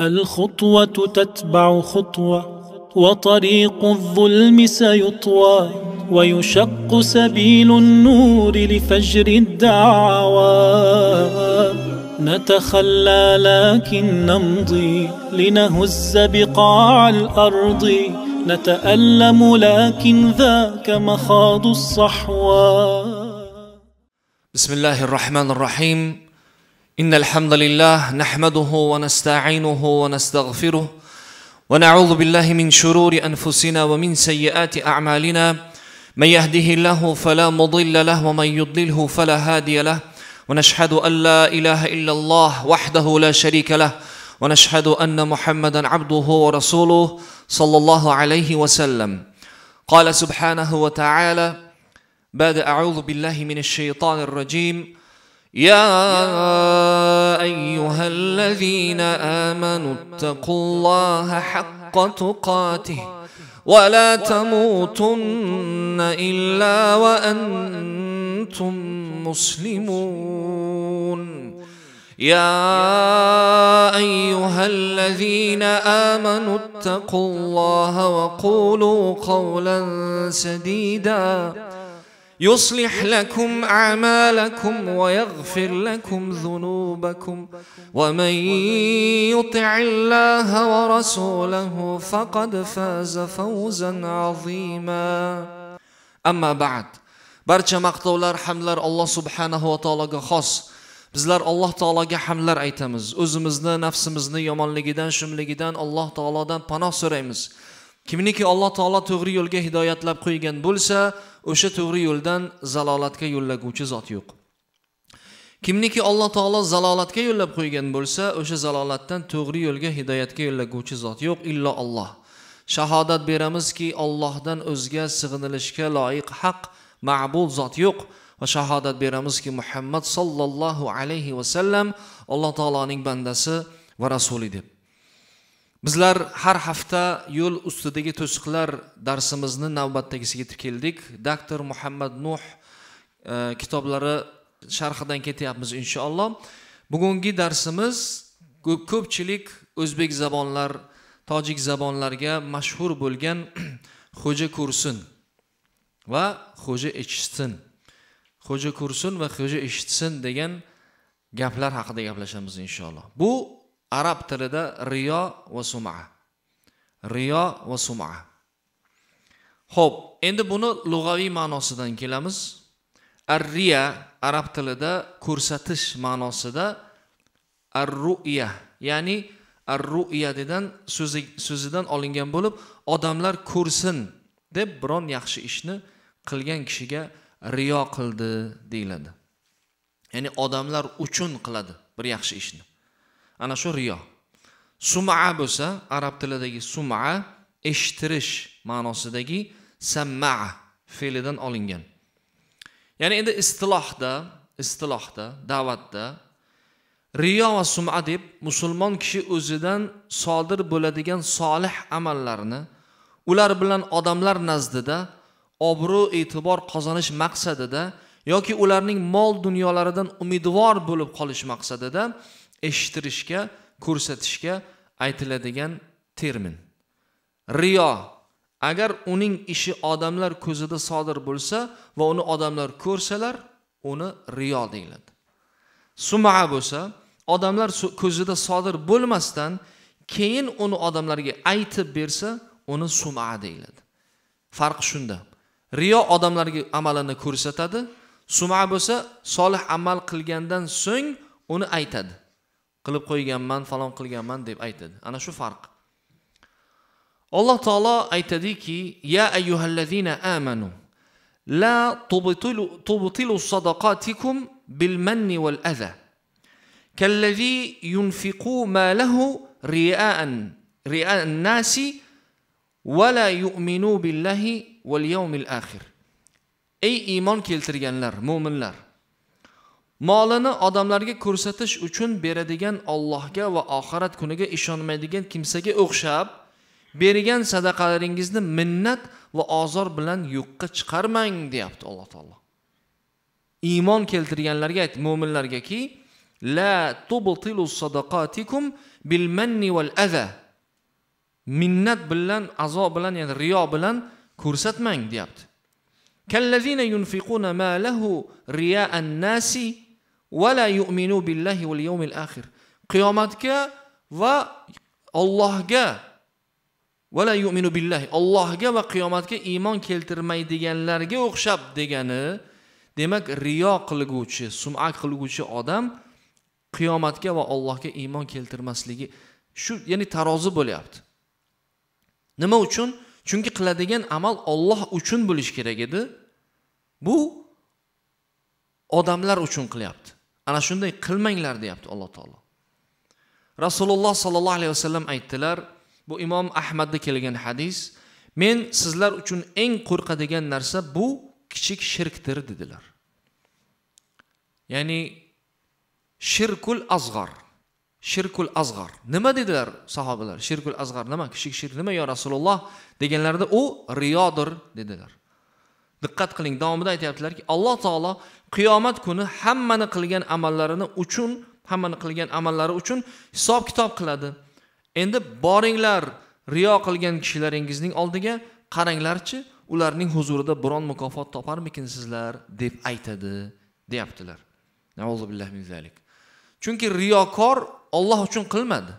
الخطوة تتبع خطوة وطريق الظلم سيطوى ويشق سبيل النور لفجر الدعوى نتخلى لكن نمضي لنهز بقاع الأرض نتألم لكن ذاك مخاض الصحوى بسم الله الرحمن الرحيم إن الحمد لله نحمده ونستعينه ونستغفره ونعوذ بالله من شرور أنفسنا ومن سيئات أعمالنا من يهده الله فلا مضل له ومن يضلله فلا هادي له ونشهد أن لا إله إلا الله وحده لا شريك له ونشهد أن محمدا عبده ورسوله صلى الله عليه وسلم قال سبحانه وتعالى بعد أعوذ بالله من الشيطان الرجيم يا ايها الذين امنوا اتقوا الله حق تقاته ولا تموتن الا وانتم مسلمون يا ايها الذين امنوا اتقوا الله وقولوا قولا سديدا يصلح لكم أعمالكم ويغفر لكم ذنوبكم ومن يطع الله ورسوله فقد فاز فوزا عظيما أما بعد barcha maqtovlar hamlar alloh subhanahu va taologa xos bizlar alloh taologa hamlar aytamiz o'zimizni nafsimizni yomonligidan shumligidan alloh taolodan panoh so'raymiz kimniki alloh taolo to'g'ri yo'lga hidoyatlab qo'ygan bo'lsa o'sha to'g'ri yo'ldan zalolatga yo'llaguvchi zot yo'q kimniki alloh taolo zalolatga yo'llab qo'ygan bo'lsa o'sha zalolatdan to'g'ri yo'lga hidoyatga yo'llaguvchi zot yo'q illo olloh shahodat beramizki ollohdan o'zga sig'inilishga loyiq haq ma'bud zot yo'q va shahodat beramizki muhammad sollallohu alayhi vasallam alloh taoloning bandasi va rasuli deb bizlar har hafta yo'l ustidagi to'siqlar darsimizni navbatdagisiga yetib keldik doktor muhammad nuh e, kitoblari sharhidan ketyapmiz inshaalloh bugungi darsimiz ko'pchilik o'zbek zabonlar tojik zabonlarga mashhur bo'lgan xo'ja kursin va xo'ja eshitsin xo'ja kursin va xo'ja eshitsin degan gaplar haqida gaplashamiz inshaalloh bu arab tilida riyo va suma riyo va suma ho'p endi buni lug'aviy ma'nosidan kelamiz ar riya arab tilida ko'rsatish ma'nosida ar ruya ya'ni ar ruya dedan so'zi so'zidan olingan bo'lib odamlar ko'rsin deb biron yaxshi ishni qilgan kishiga riyo qildi deyiladi ya'ni odamlar uchun qiladi bir yaxshi ishni ana shu riyo suma bo'lsa arab tilidagi suma eshittirish ma'nosidagi samma fe'lidan olingan ya'ni endi istilohda istilohda da'vatda riyo va suma deb musulmon kishi o'zidan sodir bo'ladigan solih amallarni ular bilan odamlar nazdida obro' e'tibor qozonish maqsadida yoki ularning mol dunyolaridan umidvor bo'lib qolish maqsadida eshittirishga ko'rsatishga aytiladigan termin riyo agar uning ishi odamlar ko'zida sodir bo'lsa va uni odamlar ko'rsalar uni riyo deyiladi suma bo'lsa odamlar ko'zida sodir bo'lmasdan keyin uni odamlarga aytib bersa uni suma deyiladi farq shunda riyo odamlarga amalini ko'rsatadi suma bo'lsa solih amal qilgandan so'ng uni aytadi qilib qo'yganman falon qilganman deb aytadi ana shu farq alloh taolo aytadiki ya ayyuhallazina amanu la tubtilu tubtilu sadaqatikum bil manni wal adha kallazi yunfiqu ma lahu ri'an ria'an ria'an nasi yu'minu billahi wal yawmil akhir ey iymon keltirganlar mo'minlar molini odamlarga ko'rsatish uchun beradigan Allohga va oxirat kuniga ishonmaydigan kimsaga o'xshab bergan sadaqalaringizni minnat va ozor bilan yo'qqa chiqarmang deyapti alloh taolo iymon keltirganlarga ayt mo'minlargaki la bil manni adha minnat bilan azo bilan ya'ni riyo bilan ko'rsatmang deyapti kallazina yunfiquna riya'an qiyomatga va ollohga vala yu'minu billahi Allohga va qiyomatga iymon keltirmaydiganlarga o'xshab degani demak riyo qilguvchi sum'a qilguvchi odam qiyomatga va ollohga iymon keltirmasligi shu ya'ni tarozi bo'lyapti nima uchun chunki qiladigan amal olloh uchun bo'lishi kerak edi bu odamlar uchun qilyapti ana shunday qilmanglar deyapti alloh taolo rasululloh sollallohu alayhi vasallam aytdilar bu imom ahmadda kelgan hadis men sizlar uchun eng qo'rqadigan narsa bu kichik shirkdir dedilar ya'ni shirkul azg'ar shirkul azg'ar nima dedilar sahobalar shirkul azg'ar nima kichik shirk nima yo rasululloh deganlarida u riyodir dedilar diqqat qiling davomida aytyaptilarki alloh taolo qiyomat kuni hammani qilgan amallarini uchun hammani qilgan amallari uchun hisob kitob qiladi endi boringlar riyo qilgan kishilaringizning oldiga qaranglarchi ularning huzurida biron mukofot toparmikinsizlar deb aytadi deyaptilar chunki riyokor olloh uchun qilmadi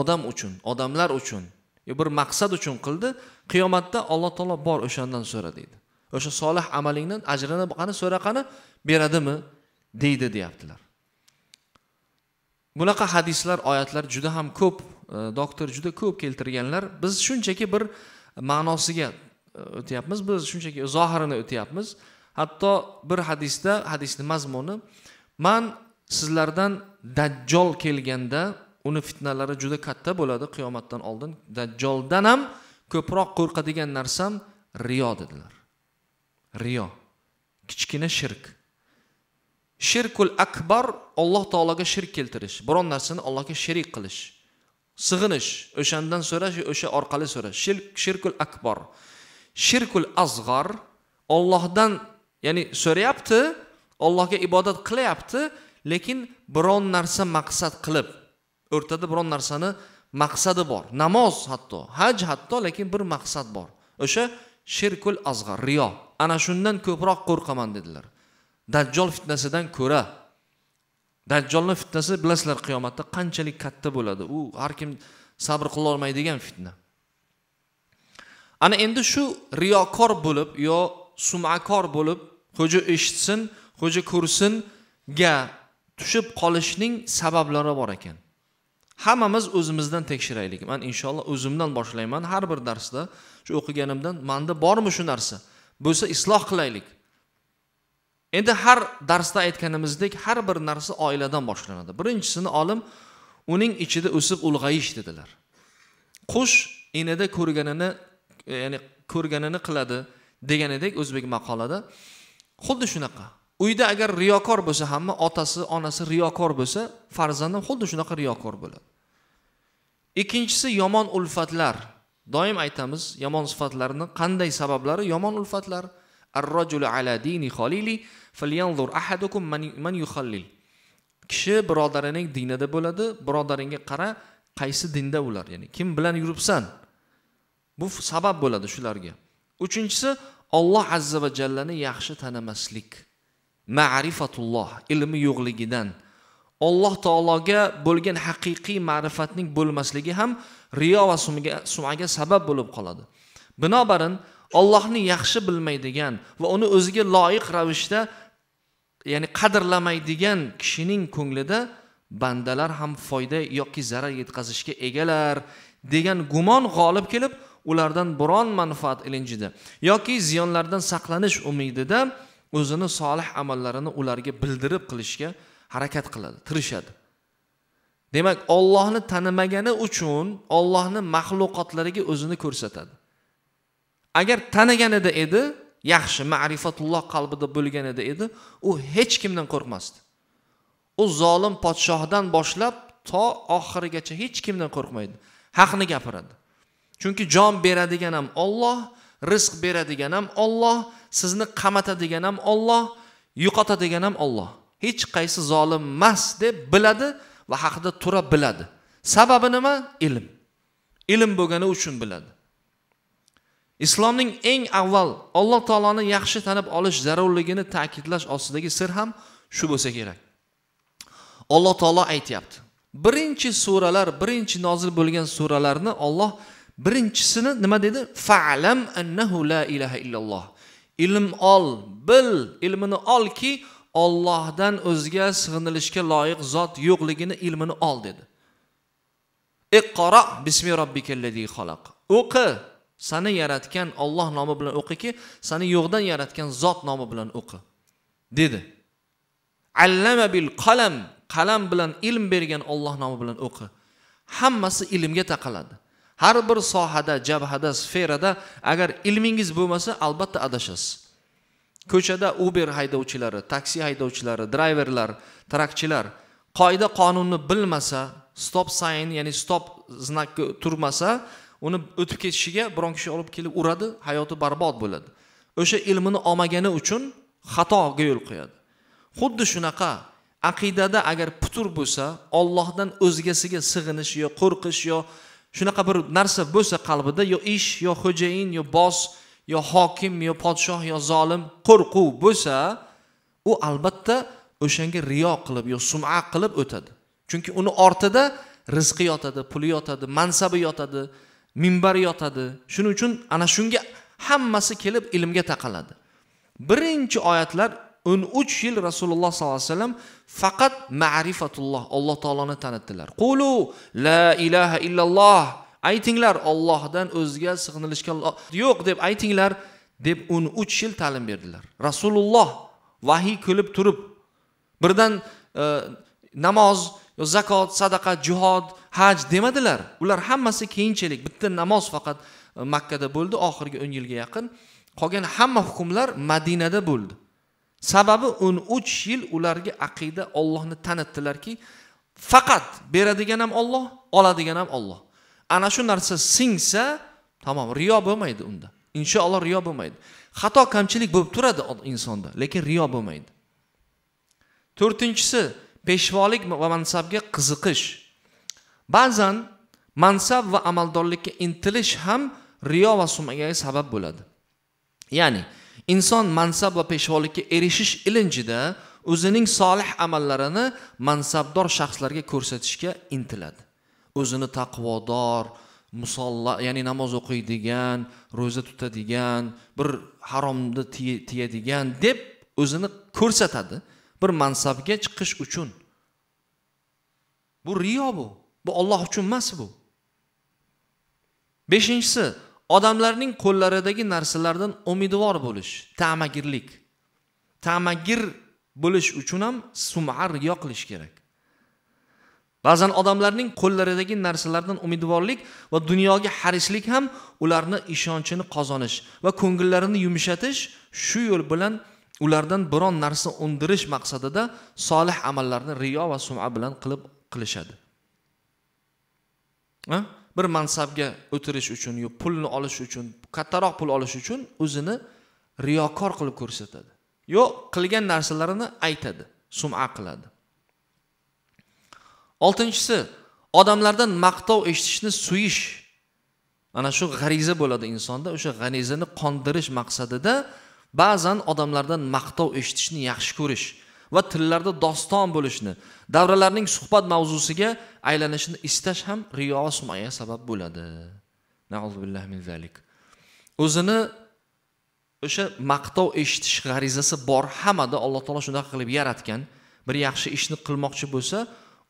odam uchun odamlar uchun bir maqsad uchun qildi qiyomatda alloh taolo bor o'shandan so'ra deydi o'sha solih amalingdan ajrini qani so'ra qani beradimi deydi deyaptilar bunaqa hadislar oyatlar juda ham ko'p e, doktor juda ko'p keltirganlar biz shunchaki bir ma'nosiga e, o'tyapmiz biz shunchaki zohirini o'tyapmiz hatto bir hadisda hadisni mazmuni man sizlardan dajjol kelganda uni fitnalari juda katta bo'ladi qiyomatdan oldin dajjoldan ham ko'proq qo'rqadigan narsam riyo dedilar riyo kichkina shirk shirkul akbar alloh taologa shirk keltirish biron narsani allohga sherik qilish sig'inish o'shandan so'rash o'sha orqali so'rash shirk shirkul akbar shirkul azg'ar ollohdan ya'ni so'rayapti ollohga ibodat qilyapti lekin biron narsa maqsad qilib o'rtada biron narsani maqsadi bor namoz hatto haj hatto lekin bir maqsad bor o'sha shirkul azg'ar riyo ana shundan ko'proq qo'rqaman dedilar dajjol fitnasidan ko'ra dajjolni fitnasi bilasizlar qiyomatda qanchalik katta bo'ladi u har kim sabr qilolmaydigan fitna ana endi shu riyokor bo'lib yo sumakor bo'lib xo'ja eshitsin xo'ja ko'rsinga tushib qolishning sabablari bor ekan hammamiz o'zimizdan tekshiraylik man inshaalloh o'zimdan boshlayman har bir darsda shu o'qiganimdan manda bormi shu narsa bo'lsa isloh qilaylik endi har darsda aytganimizdek har bir narsa oiladan boshlanadi birinchisini olim uning ichida o'sib ulg'ayish dedilar qush inida ko'rganini ya'ni ko'rganini qiladi deganidek o'zbek maqolada xuddi shunaqa uyda agar riyokor bo'lsa hamma otasi onasi riyokor bo'lsa farzandim xuddi shunaqa riyokor bo'ladi ikkinchisi yomon ulfatlar doim aytamiz yomon sifatlarni qanday sabablari yomon ulfatlar ala dini falyanzur ahadukum man kishi birodarining dinida bo'ladi birodaringga qara qaysi dinda ular ya'ni kim bilan yuribsan bu sabab bo'ladi shularga uchinchisi olloh azza va jallani yaxshi tanimaslik ma'rifatulloh ilmi yo'qligidan alloh taologa bo'lgan haqiqiy ma'rifatning bo'lmasligi ham riyo va sumaga sumaga sabab bo'lib qoladi binobarin ollohni yaxshi bilmaydigan va uni o'ziga loyiq ravishda ya'ni qadrlamaydigan kishining ko'nglida bandalar ham foyda yoki zarar yetkazishga egalar degan gumon g'olib kelib ulardan biron manfaat ilinjida yoki ziyonlardan saqlanish umidida o'zini solih amallarini ularga bildirib qilishga harakat qiladi tirishadi demak ollohni tanimagani uchun ollohni maxluqotlariga o'zini ko'rsatadi agar taniganida edi yaxshi ma'rifatulloh qalbida bo'lganida edi u hech kimdan qo'rqmasdi u zolim podshohdan boshlab to oxirigacha hech kimdan qo'rqmaydi haqni gapiradi chunki jon beradigan ham olloh rizq beradigan ham Alloh sizni qamatadigan ham Alloh yo'qotadigan ham Alloh hech qaysi zolim emas deb biladi va haqida tura biladi sababi nima ilm ilm bo'lgani uchun biladi islomning eng avval alloh taoloni yaxshi tanib olish zarurligini ta'kidlash ostidagi sir ham shu bo'lsa kerak alloh taolo aytyapti birinchi suralar birinchi nozil bo'lgan suralarni olloh birinchisini nima dedi falam annahu la ilaha illalloh ilm ol bil ilmini olki ollohdan o'zga sig'inilishga loyiq zot yo'qligini ilmini ol dedi iqro bismi robbikallazi xalaq o'qi sani yaratgan olloh nomi bilan o'qiki sani yo'qdan yaratgan zot nomi bilan o'qi dedi allama bil qalam qalam bilan ilm bergan olloh nomi bilan o'qi hammasi ilmga taqaladi har bir sohada jabhada sferada agar ilmingiz bo'lmasa albatta adashasiz ko'chada uber haydovchilari taksi haydovchilari drayverlar trakchilar qoida qonunni bilmasa stop sign ya'ni stop znakka turmasa uni o'tib ketishiga biron kishi olib kelib uradi hayoti barbod bo'ladi o'sha ilmini olmagani uchun xatoga yo'l qo'yadi xuddi shunaqa aqidada agar putur bo'lsa ollohdan o'zgasiga sig'inish yo qo'rqish yo shunaqa bir narsa bo'lsa qalbida yo ish yo xo'jayin yo bos yo hokim yo podshoh yo zolim qo'rquv bo'lsa u albatta o'shanga riyo qilib yo sum'a qilib o'tadi chunki uni ortida rizqi yotadi puli yotadi mansabi yotadi minbari yotadi shuning uchun ana shunga hammasi kelib ilmga taqaladi birinchi oyatlar o'n uch yil rasululloh sollallohu alayhi vasallam faqat ma'rifatulloh alloh taoloni tanitdilar qulu la ilaha illalloh aytinglar ollohdan o'zga sig'inilishga yo'q deb aytinglar deb o'n uch yil ta'lim berdilar rasululloh vahiy ko'lib turib birdan e, namoz zakot sadaqa jihod haj demadilar ular hammasi keyinchalik bitta namoz faqat e, makkada bo'ldi oxirgi o'n yilga yaqin qolgan hamma hukmlar madinada bo'ldi sababi o'n uch yil ularga aqida ollohni tanitdilarki faqat beradigan ham olloh oladigan ham olloh ana shu narsa singsa tamom riyo bo'lmaydi unda inshaalloh riyo bo'lmaydi xato kamchilik bo'lib turadi insonda lekin riyo bo'lmaydi to'rtinchisi peshvolik va mansabga qiziqish ba'zan mansab va amaldorlikka intilish ham riyo va sumaga sabab bo'ladi ya'ni inson mansab va peshvolikka erishish ilinjida o'zining solih amallarini mansabdor shaxslarga ko'rsatishga intiladi o'zini taqvodor musolla ya'ni namoz o'qiydigan ro'za tutadigan bir haromni tiyadigan deb o'zini ko'rsatadi bir mansabga chiqish uchun bu riyo bu bu olloh uchun emas bu beshinchisi odamlarning qo'llaridagi narsalardan umidvor bo'lish tamagirlik tamagir bo'lish uchun ham sumar riyo qilish kerak ba'zan odamlarning qo'llaridagi narsalardan umidvorlik va dunyoga harislik ham ularni ishonchini qozonish va ko'ngillarini yumshatish shu yo'l bilan ulardan biron narsa undirish maqsadida solih amallarni riyo va sum'a bilan qilib qilishadi bir mansabga o'tirish uchun yo pulni olish uchun kattaroq pul olish uchun o'zini riyokor qilib ko'rsatadi yo qilgan narsalarini aytadi sum'a qiladi oltinchisi odamlardan maqtov eshitishni suyish ana shu g'ariza bo'ladi insonda o'sha g'anizani qondirish maqsadida ba'zan odamlardan maqtov eshitishni yaxshi ko'rish va tillarda doston bo'lishni davralarning suhbat mavzusiga aylanishini istash ham riyo sumoya sabab bo'ladi o'zini o'sha maqtov eshitish g'arizasi bor hammada alloh taolo shunaqa qilib yaratgan bir yaxshi ishni qilmoqchi bo'lsa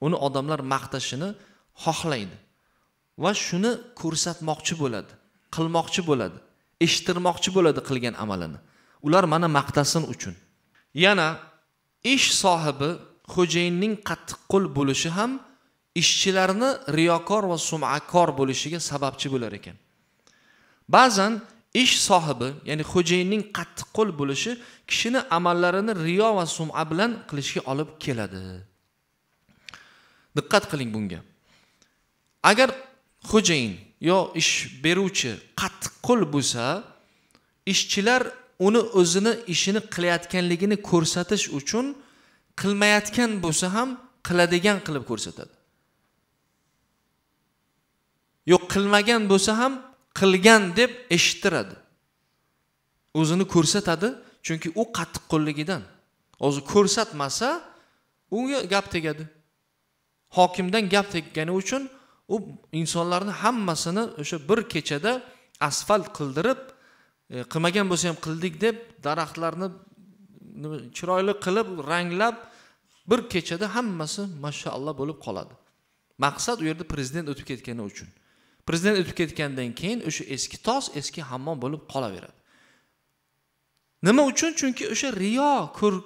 uni odamlar maqtashini xohlaydi va shuni ko'rsatmoqchi bo'ladi qilmoqchi bo'ladi eshittirmoqchi bo'ladi qilgan amalini ular mana maqtasin uchun yana ish sohibi xo'jayinning qattiqqo'l bo'lishi ham ishchilarni riyokor va sumakor bo'lishiga sababchi bo'lar ekan ba'zan ish sohibi ya'ni xo'jayinning qattiqqo'l bo'lishi kishini amallarini riyo va suma bilan qilishga olib keladi diqqat qiling bunga agar xo'jayin yo ish beruvchi qattiqqo'l bo'lsa ishchilar uni o'zini ishini qilayotganligini ko'rsatish uchun qilmayotgan bo'lsa ham qiladigan qilib ko'rsatadi yo'q qilmagan bo'lsa ham qilgan deb eshittiradi o'zini ko'rsatadi chunki u qattiqqo'lligidan hozir ko'rsatmasa unga gap tegadi hokimdan gap teggani uchun u insonlarni hammasini o'sha bir kechada asfalt qildirib E, qilmagan bo'lsa ham qildik deb daraxtlarni chiroyli qilib ranglab bir kechada hammasi mashaalloh bo'lib qoladi maqsad u yerda prezident o'tib ketgani uchun prezident o'tib ketgandan keyin o'sha eski tos eski hammom bo'lib qolaveradi nima uchun chunki o'sha riyo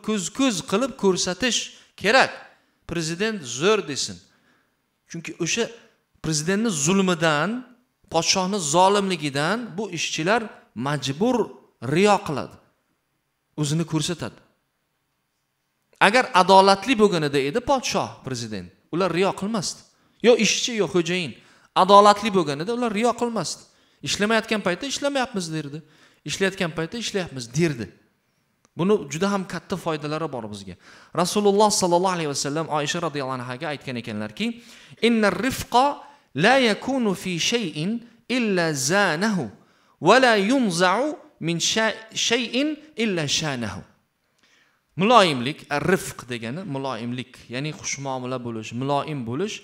ko'z ko'z qilib ko'rsatish kerak prezident zo'r desin chunki o'sha prezidentni zulmidan podshohni zolimligidan bu ishchilar majbur riyo qiladi o'zini ko'rsatadi agar adolatli bo'lganida edi podshoh prezident ular riyo qilmasdi yo ishchi yo xo'jayin adolatli bo'lganida ular riyo qilmasdi ishlamayotgan paytda ishlamayapmiz derdi ishlayotgan paytda ishlayapmiz derdi buni juda ham katta foydalari bor bizga rasululloh sollallohu alayhi vasallam oysha roziyallohu anhaga aytgan ekanlarki inna rifqo la yakunu fi shayin illa zanahu vala yunzau min shayin illa shanahu muloyimlik rifq degani muloyimlik ya'ni xushmuomala bo'lish muloyim bo'lish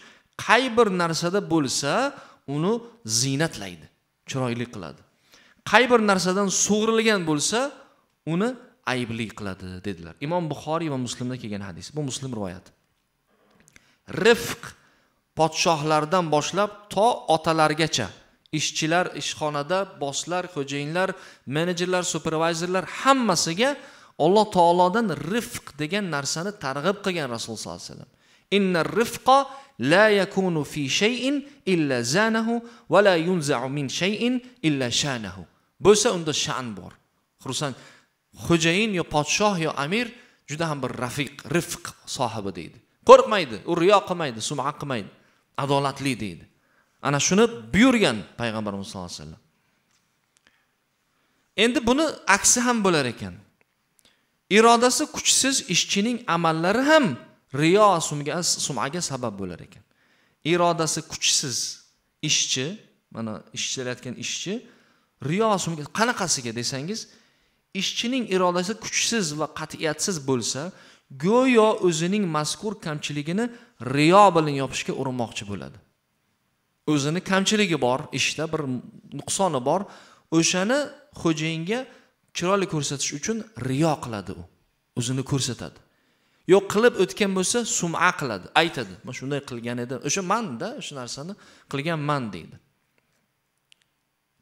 qay bir narsada bo'lsa uni ziynatlaydi chiroyli qiladi qay bir narsadan sug'urilgan bo'lsa uni aybli qiladi dedilar imom buxoriy va muslimda kelgan hadis bu muslim rivoyati rifq podshohlardan boshlab to otalargacha ishchilar ishxonada boshlar xo'jayinlar menejerlar supervayzerlar hammasiga alloh taolodan rifq degan narsani targ'ib qilgan rasululloh sollallohu alayhi vasallam inna rifqa la yakunu fi shayin illa zanahu va la yunzau min shayin illa shanahu bo'lsa unda sha'n bor xursand xo'jayin yo podshoh yo amir juda ham bir rafiq rifq sohibi deydi qo'rqmaydi u riyo qilmaydi suma qilmaydi adolatli deydi ana shuni buyurgan payg'ambarimiz sallallohu alayhi vasallam endi buni aksi ham bo'lar ekan irodasi kuchsiz ishchining amallari ham riyo sumaga sabab bo'lar ekan irodasi kuchsiz ishchi mana ish ishlayotgan ishchi riyo sumga qanaqasiga desangiz ishchining irodasi kuchsiz va qat'iyatsiz bo'lsa go'yo o'zining mazkur kamchiligini riyo bilan yopishga urinmoqchi bo'ladi o'zini kamchiligi bor ishda bir nuqsoni bor o'shani xo'jayinga chiroyli ko'rsatish uchun riyo qiladi u o'zini ko'rsatadi yo'q qilib o'tgan bo'lsa suma qiladi aytadi man shunday qilgan edim o'sha manda o'sha narsani qilganman deydi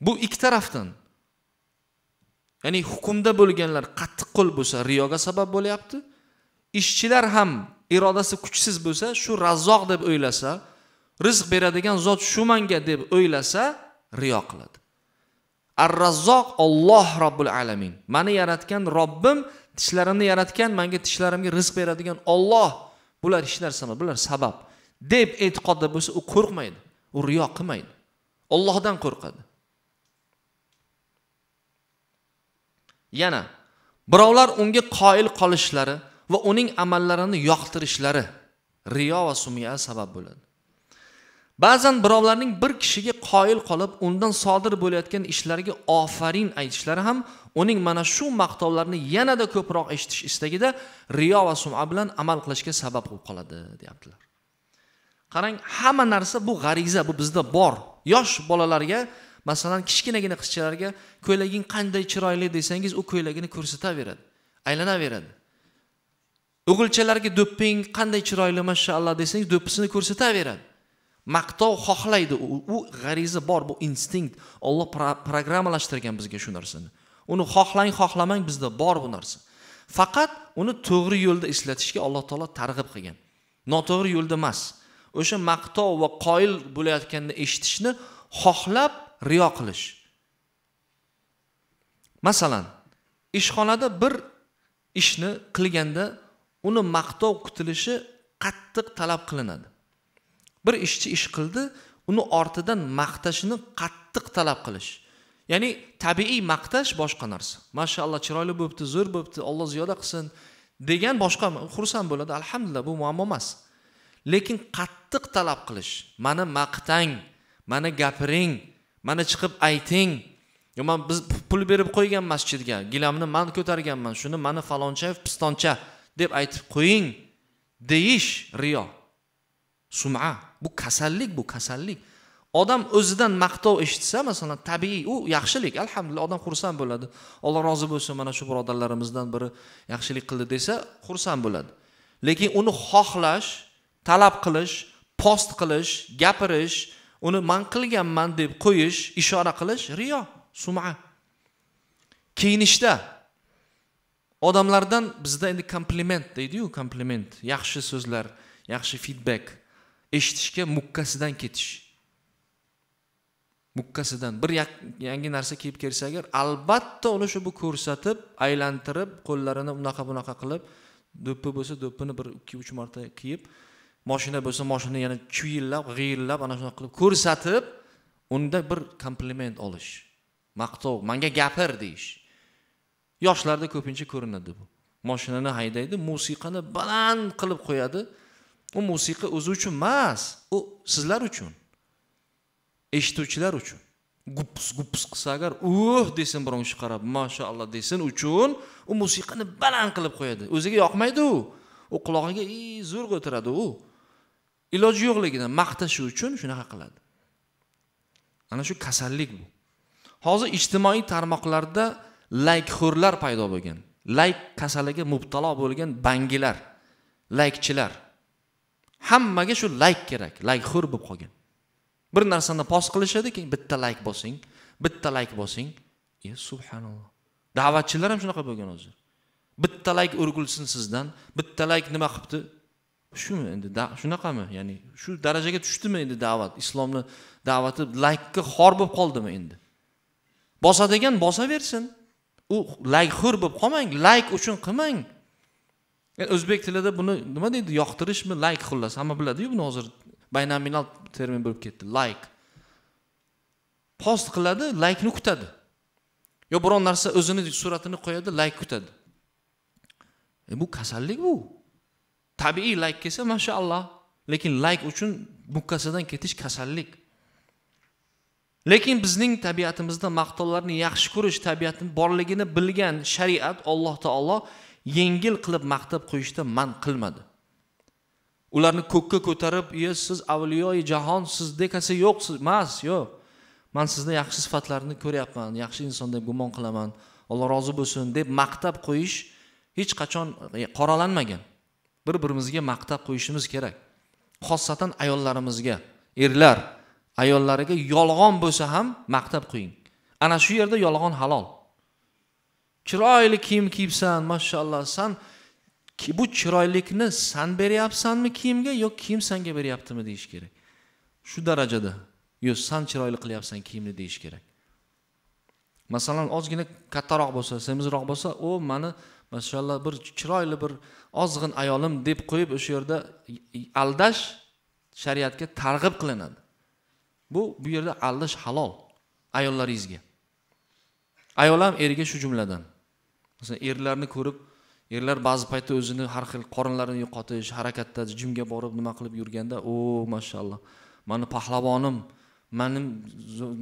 bu ikki tarafdan ya'ni hukmda bo'lganlar qo'l bo'lsa riyoga sabab bo'lyapti ishchilar ham irodasi kuchsiz bo'lsa shu razzoq deb o'ylasa rizq beradigan zot shu manga deb o'ylasa riyo qiladi ar razzoq olloh robbil alamin mani yaratgan robbim tishlarimni yaratgan manga tishlarimga rizq beradigan olloh bular hech narsa emas bular sabab deb e'tiqodda bo'lsa u qo'rqmaydi u riyo qilmaydi ollohdan qo'rqadi yana birovlar unga qoyil qolishlari va uning amallarini yoqtirishlari riyo va sumiya sabab bo'ladi ba'zan birovlarning bir kishiga qoyil qolib undan sodir bo'layotgan ishlariga ofarin aytishlari ham uning mana shu maqtovlarni yanada ko'proq eshitish istagida riyo va suma bilan amal qilishga sabab bo'lib qoladi deyaptilar qarang hamma narsa bu g'ariza bu bizda bor yosh bolalarga masalan kichkinagina qizchalarga ko'ylaging qanday chiroyli desangiz u ko'ylagini ko'rsataveradi aylanaveradi o'g'ilchalarga do'pping qanday chiroyli mashaalloh desangiz do'ppisini ko'rsataveradi maqtov xohlaydi u g'ariza bor bu instinkt olloh programmalashtirgan bizga shu narsani uni xohlang xohlamang bizda bor bu narsa faqat uni to'g'ri yo'lda ishlatishga alloh taolo targ'ib qilgan noto'g'ri yo'lda emas o'sha maqtov va qoyil bo'layotganini eshitishni xohlab riyo qilish masalan ishxonada bir ishni qilganda uni maqtov kutilishi qattiq talab qilinadi bir ishchi ish qildi uni ortidan maqtashini qattiq talab qilish ya'ni tabiiy maqtash boshqa narsa mashaalloh chiroyli bo'libdi zo'r bo'libdi olloh ziyoda qilsin degan boshqa xursand bo'ladi alhamdulillah bu muammo emas lekin qattiq talab qilish mani maqtang mani gapiring mani chiqib ayting yo man biz pul berib qo'ygan masjidga gilamni man ko'targanman shuni mani falonchayev pistoncha deb aytib qo'ying deyish riyo suma bu kasallik bu kasallik odam o'zidan maqtov eshitsa masalan tabiiy u yaxshilik alhamdulillah odam xursand bo'ladi alloh rozi bo'lsin mana shu birodarlarimizdan biri yaxshilik qildi desa xursand bo'ladi lekin uni xohlash talab qilish post qilish gapirish uni man qilganman deb qo'yish ishora qilish riyo suma kiyinishda odamlardan bizda endi kompliment deydiyu kompliment yaxshi so'zlar yaxshi feedback eshitishga mukkasidan ketish mukkasidan bir yangi narsa kiyib kelsa agar albatta uni shu bu ko'rsatib aylantirib qo'llarini unaqa bunaqa qilib do'ppi bo'lsa do'ppini bir ikki uch marta kiyib moshina bo'lsa moshina yana chiyillab g'iyillab ana shunaqa qilib ko'rsatib unda bir kompliment olish maqtov manga gapir deyish yoshlarda ko'pincha ko'rinadi bu moshinani haydaydi musiqani baland qilib qo'yadi u musiqa o'zi uchun emas u sizlar uchun eshituvchilar uchun guppus guppus qilsa agar uh desin biron shu qarab mashaalloh desin uchun u musiqani baland qilib qo'yadi o'ziga yoqmaydi u u qulog'iga i zo'rg'a o'tiradi u iloji yo'qligidan maqtash uchun shunaqa qiladi ana shu kasallik bu hozir ijtimoiy tarmoqlarda laykxo'rlar paydo bo'lgan layk kasaliga mubtalo bo'lgan bangilar laykchilar hammaga shu layk kerak layk xur bo'lib qolgan bir narsani post qilishadi keyin bitta layk bosing bitta layk bosing e subhanalloh da'vatchilar ham shunaqa bo'lgan hozir bitta layk urgulsin sizdan bitta layk nima qilibdi shumi endi shunaqami ya'ni shu darajaga tushdimi endi da'vat islomni da'vati laykka xor bo'lib qoldimi endi bosadigan bosaversin u laykxo'r bo'lib qolmang layk uchun qilmang E, o'zbek tilida buni nima deydi yoqtirishmi like xullas hamma biladiyu buni hozir baynominal termin bo'lib ketdi like post qiladi laykni kutadi yo biron narsa o'zini suratini qo'yadi layk kutadi e bu kasallik bu tabiiy layk kelsa mashaalloh lekin layk uchun mukkasidan ketish kasallik lekin bizning tabiatimizda maqtovlarni yaxshi ko'rish tabiatni borligini bilgan shariat alloh taolo yengil qilib maqtab qo'yishdan man qilmadi ularni ko'kka ko'tarib ye siz avliyoyi jahon siz dekasi yo'q siz emas yo'q man sizni yaxshi sifatlarini ko'ryapman yaxshi inson deb gumon qilaman alloh rozi bo'lsin deb maqtab qo'yish hech qachon e, qoralanmagan bir birimizga maqtab qo'yishimiz kerak xossatan ayollarimizga erlar ayollariga yolg'on bo'lsa ham maqtab qo'ying ana shu yerda yolg'on halol chiroyli kiyim kiyibsan mashaalloh san bu chiroylikni san beryapsanmi kiyimga yoki kiyim sanga beryaptimi deyish kerak shu darajada yo san chiroyli qilyapsan kiyimni deyish kerak masalan ozgina kattaroq bo'lsa semizroq bo'lsa u mani mashaalloh bir chiroyli bir ozg'in ayolim deb qo'yib o'sha yerda aldash shariatga targ'ib qilinadi bu bu yerda aldash halol ayollaringizga ayol ham eriga shu jumladan masalan erlarni ko'rib erlar ba'zi paytda o'zini har xil qorinlarini yo'qotish harakatda jimga borib nima qilib yurganda o mashalloh mani pahlavonim mani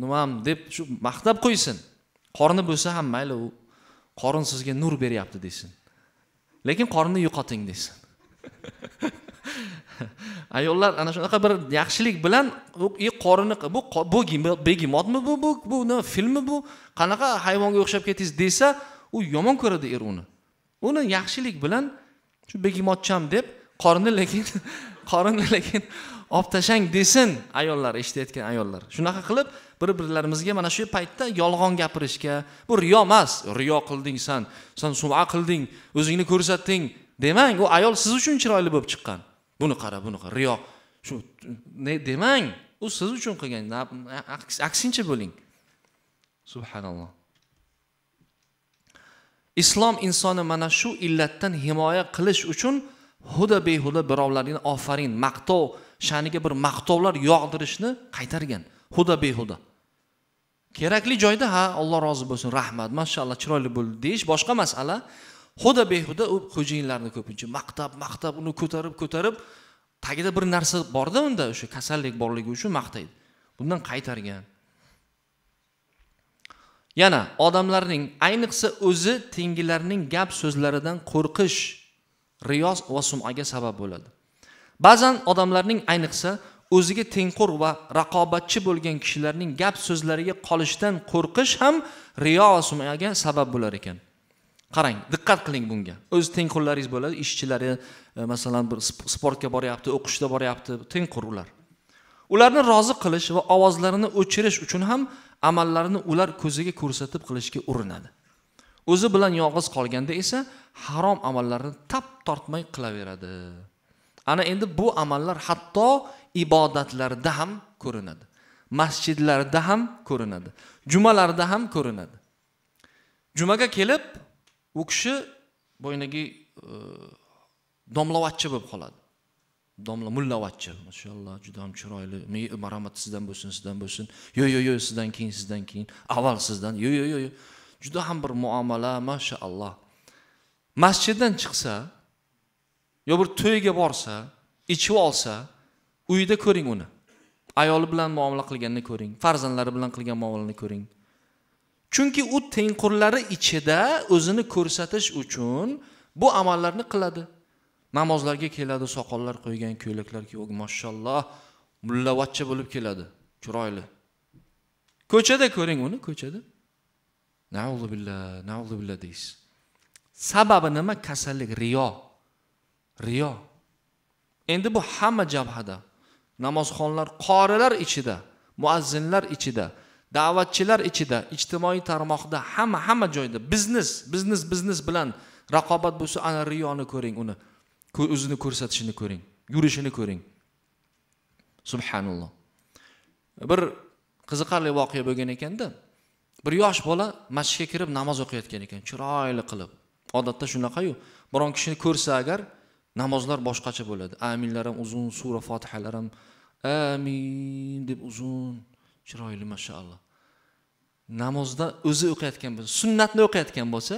nimam deb shu maqtab qo'ysin qorni bo'lsa ham mayli u qorin sizga nur beryapti desin lekin qorinni yo'qoting desin ayollar ana shunaqa bir yaxshilik bilan e, qorini bu bu begimotmi bu bu bu nima filmmi bu qanaqa hayvonga o'xshab ketdingiz desa u yomon ko'radi er uni uni yaxshilik bilan shu begimotcham deb qorinni lekin qorinni lekin olib tashlang desin ayollar eshitayotgan ayollar shunaqa qilib bir birlarimizga mana shu paytda yolg'on gapirishga bu riyo emas riyo qilding san san suma qilding o'zingni ko'rsatding demang u ayol siz uchun chiroyli bo'lib chiqqan buni qara buni qara riyo shu demang u siz uchun qilgan aksincha bo'ling subhanalloh islom insonni mana shu illatdan himoya qilish uchun huda behuda birovlarga ofarin maqtov sha'niga bir maqtovlar yog'dirishni qaytargan huda behuda kerakli joyda ha alloh rozi bo'lsin rahmat mashalloh chiroyli bo'ldi deyish boshqa masala huda behuda u xo'jayinlarni ko'pincha maqtab maqtab uni ko'tarib ko'tarib tagida bir narsa borda unda o'sha kasallik borligi uchun maqtaydi bundan qaytargan yana odamlarning ayniqsa o'zi tengilarning gap so'zlaridan qo'rqish riyoz va sumaga sabab bo'ladi ba'zan odamlarning ayniqsa o'ziga tengqur va raqobatchi bo'lgan kishilarning gap so'zlariga qolishdan qo'rqish ham riyo va sumaga sabab bo'lar ekan qarang diqqat qiling bunga o'z tengqurlaringiz bo'ladi ishchilari e, masalan bir sportga boryapti o'qishda boryapti tengqur ular ularni rozi qilish va ovozlarini o'chirish uchun ham amallarini ular ko'ziga ko'rsatib qilishga urinadi o'zi bilan yolg'iz qolganda esa harom amallarni tap tortmay qilaveradi ana endi bu amallar hatto ibodatlarda ham ko'rinadi masjidlarda ham ko'rinadi jumalarda ham ko'rinadi jumaga kelib u kishi bo'ynagi e, domlovatchi bo'lib qoladi domla mullavachchil mashaalloh juda ham chiroyli marhamat sizdan bo'lsin sizdan bo'lsin yo yo'q yo'q sizdan keyin sizdan keyin avval sizdan yo'q yo'q yo'q yo juda ham bir muomala mashaalloh masjiddan chiqsa yo bir to'yga borsa ichib olsa uyida ko'ring uni ayoli bilan muomala qilganini ko'ring farzandlari bilan qilgan muomalani ko'ring chunki u tengqurlari ichida o'zini ko'rsatish uchun bu amallarni qiladi namozlarga keladi soqollar qo'ygan ko'ylaklar kiyib mashalloh mullavachcha bo'lib keladi chiroyli ko'chada ko'ring uni ko'chada nauzu billah billah deysiz sababi nima kasallik riyo riyo endi bu hamma jabhada namozxonlar qorilar ichida muazzinlar ichida da'vatchilar ichida ijtimoiy tarmoqda hamma hamma joyda biznes biznes biznes bilan raqobat bo'lsa ana riyoni ko'ring uni o'zini ko'rsatishini ko'ring yurishini ko'ring subhanalloh bir qiziqarli voqea bo'lgan ekanda bir yosh bola masjidga kirib namoz o'qiyotgan ekan chiroyli qilib odatda shunaqayu biron kishini ko'rsa agar namozlar boshqacha bo'ladi aminlar ham uzun sura fotihalar ham amin deb uzun chiroyli mashaalloh namozda o'zi o'qiyotgan bo'lsa sunnatni o'qiyotgan bo'lsa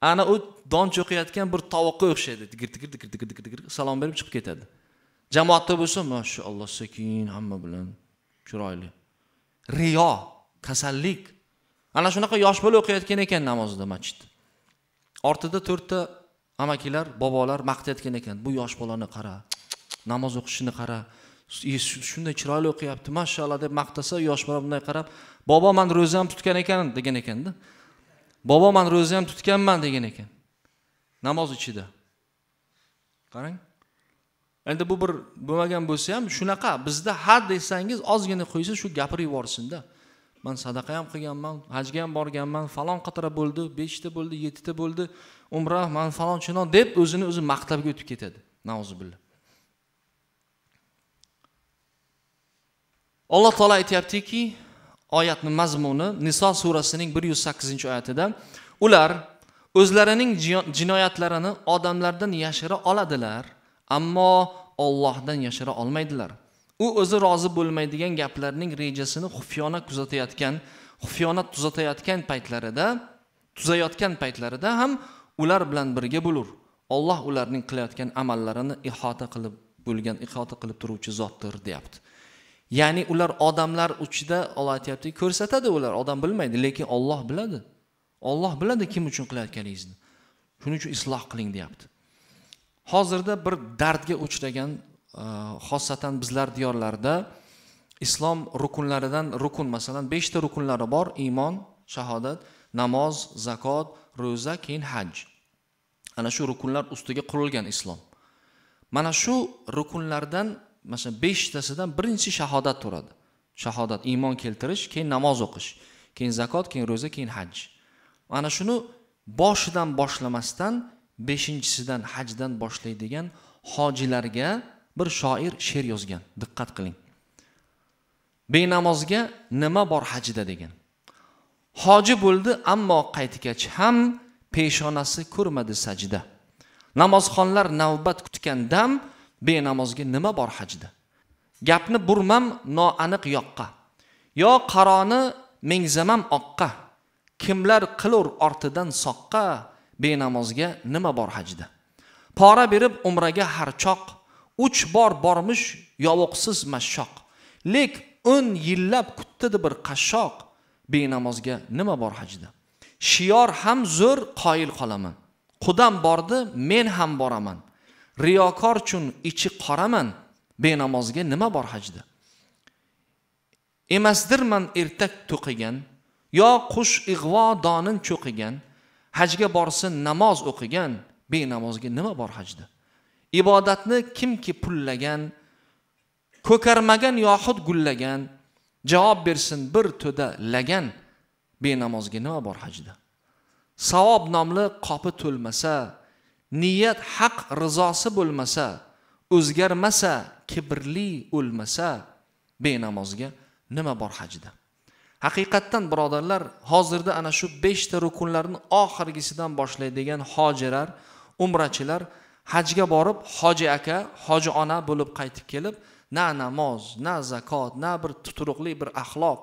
ana u don cho'qiyotgan bir tovuqqa o'xshaydi digir digir digir digir digir salom berib chiqib ketadi jamoatda bo'lsa mashaalloh sekin hamma bilan chiroyli riyo kasallik ana shunaqa yosh bola o'qiyotgan ekan namozda masjidda ortida to'rtta amakilar bobolar maqtayotgan ekan bu yosh bolani qara namoz o'qishini qara shunday chiroyli o'qiyapti mashaalloh deb maqtasa yosh bola bunday qarab bobo man ro'zam tutgan ekan degan ekanda bobo man ro'za ham tutganman degan ekan namoz ichida qarang endi bu bir bo'lmagan bo'lsa ham shunaqa bizda ha desangiz ozgina qo'ysa shu gapirib yuborsinda man sadaqa ham qilganman hajga ham borganman falon qatra bo'ldi beshta bo'ldi yettita bo'ldi umra man falon chinon deb o'zini o'zi maqtabga o'tib ketadi nauzubillah alloh taolo aytyaptiki oyatni mazmuni niso surasining 108 oyatida ular o'zlarining jinoyatlarini odamlardan yashira oladilar ammo Allohdan yashira olmaydilar u o'zi rozi bo'lmaydigan gaplarning rejasini xufyona kuzatayotgan xufyona tuzatayotgan paytlarida tuzayotgan paytlarida ham ular bilan birga bo'lur Alloh ularning qilayotgan amallarini ihota qilib bo'lgan ihota qilib turuvchi zotdir deyapti ya'ni ular odamlar uchida olloh aytyaptiki ko'rsatadi ular odam bilmaydi lekin olloh biladi olloh biladi kim uchun qilayotganingizni shuning uchun isloh qiling deyapti hozirda bir dardga uchragan e, xosatan bizlar diyorlarida islom rukunlaridan rukun masalan beshta rukunlari bor iymon shahodat namoz zakot ro'za keyin haj ana shu rukunlar ustiga qurilgan islom mana shu rukunlardan mana shu beshtasidan birinchisi shahodat turadi shahodat iymon keltirish keyin namoz o'qish keyin zakot keyin ro'za keyin haj mana shuni boshidan boshlamasdan beshinchisidan hajdan boshlaydigan hojilarga bir shoir she'r yozgan diqqat qiling benamozga nima bor hajda degan hoji bo'ldi ammo qaytgach ham peshonasi ko'rmadi sajda namozxonlar navbat kutgan dam benamozga nima bor hajda gapni burmam noaniq yoqqa yo qaroni mengzamam oqqa kimlar qilur ortidan soqqa benamozga nima bor hajda pora berib umraga harchoq uch bor bormish yovuqsiz mashshoq lek o'n yillab kutdidi bir qashshoq benamozga nima bor hajda shiyor ham zo'r qoyil qolaman qudam bordi men ham boraman riyokor uchun ichi qoraman benamozga nima bor hajda emasdirman ertak to'qigan yo qush ig'vo donin cho'qigan hajga borsin namoz o'qigan benamozga nima bor hajda ibodatni kimki pullagan ko'karmagan yoxud gullagan javob bersin bir to'da lagan benamozga nima bor hajda savob nomli qopi to'lmasa niyat haq rizosi bo'lmasa o'zgarmasa kibrli o'lmasa benamozga nima bor hajda haqiqatdan birodarlar hozirda ana shu beshta rukunlarni oxirgisidan boshlaydigan hojilar umrachilar hajga borib hoji aka hoji ona bo'lib qaytib kelib na namoz na zakot na bir tuturuqli bir axloq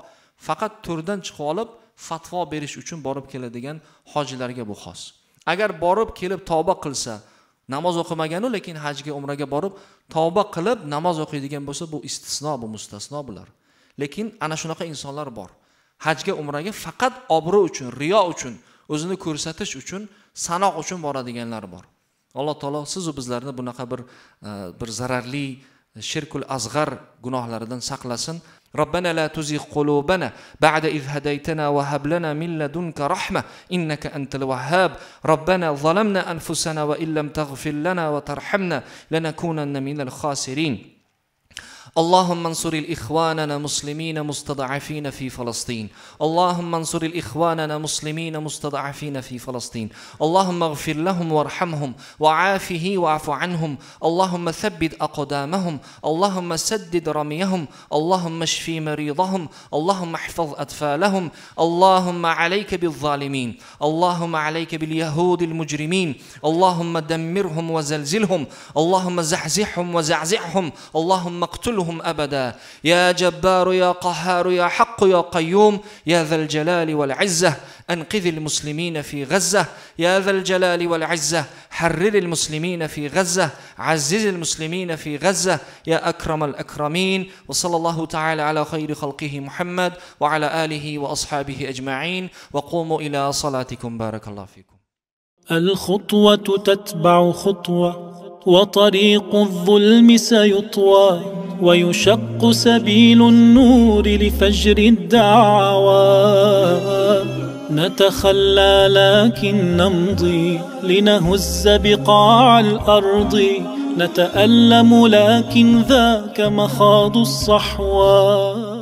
faqat to'rdan chiqib olib fatvo berish uchun borib keladigan hojilarga bu xos agar borib kelib tavba qilsa namoz o'qimaganu lekin hajga umraga borib tavba qilib namoz o'qiydigan bo'lsa bu istisno bu mustasno bular lekin ana shunaqa insonlar bor hajga umraga faqat obro' uchun riyo uchun o'zini ko'rsatish uchun sanoq uchun boradiganlar bor alloh taolo sizu bizlarni bunaqa bir e, bir zararli الشرك الأصغر جناه لردن saqlasin ربنا لا تزغ قلوبنا بعد إذ هديتنا وهب لنا من لدنك رحمة إنك أنت الوهاب ربنا ظلمنا أنفسنا وإن لم تغفر لنا وترحمنا لنكونن من الخاسرين اللهم انصر الإخواننا مسلمين مستضعفين في فلسطين اللهم انصر الإخواننا مسلمين مستضعفين في فلسطين اللهم اغفر لهم وارحمهم وعافه واعف عنهم اللهم ثبت أقدامهم اللهم سدد رميهم اللهم اشفي مريضهم اللهم احفظ أطفالهم اللهم عليك بالظالمين اللهم عليك باليهود المجرمين اللهم دمرهم وزلزلهم اللهم زحزحهم وزعزعهم اللهم اقتلهم يضلهم أبدا يا جبار يا قهار يا حق يا قيوم يا ذا الجلال والعزة أنقذ المسلمين في غزة يا ذا الجلال والعزة حرر المسلمين في غزة عزز المسلمين في غزة يا أكرم الأكرمين وصلى الله تعالى على خير خلقه محمد وعلى آله وأصحابه أجمعين وقوموا إلى صلاتكم بارك الله فيكم الخطوة تتبع خطوة وطريق الظلم سيطوى ويشق سبيل النور لفجر الدعوى نتخلى لكن نمضي لنهز بقاع الأرض نتألم لكن ذاك مخاض الصحوى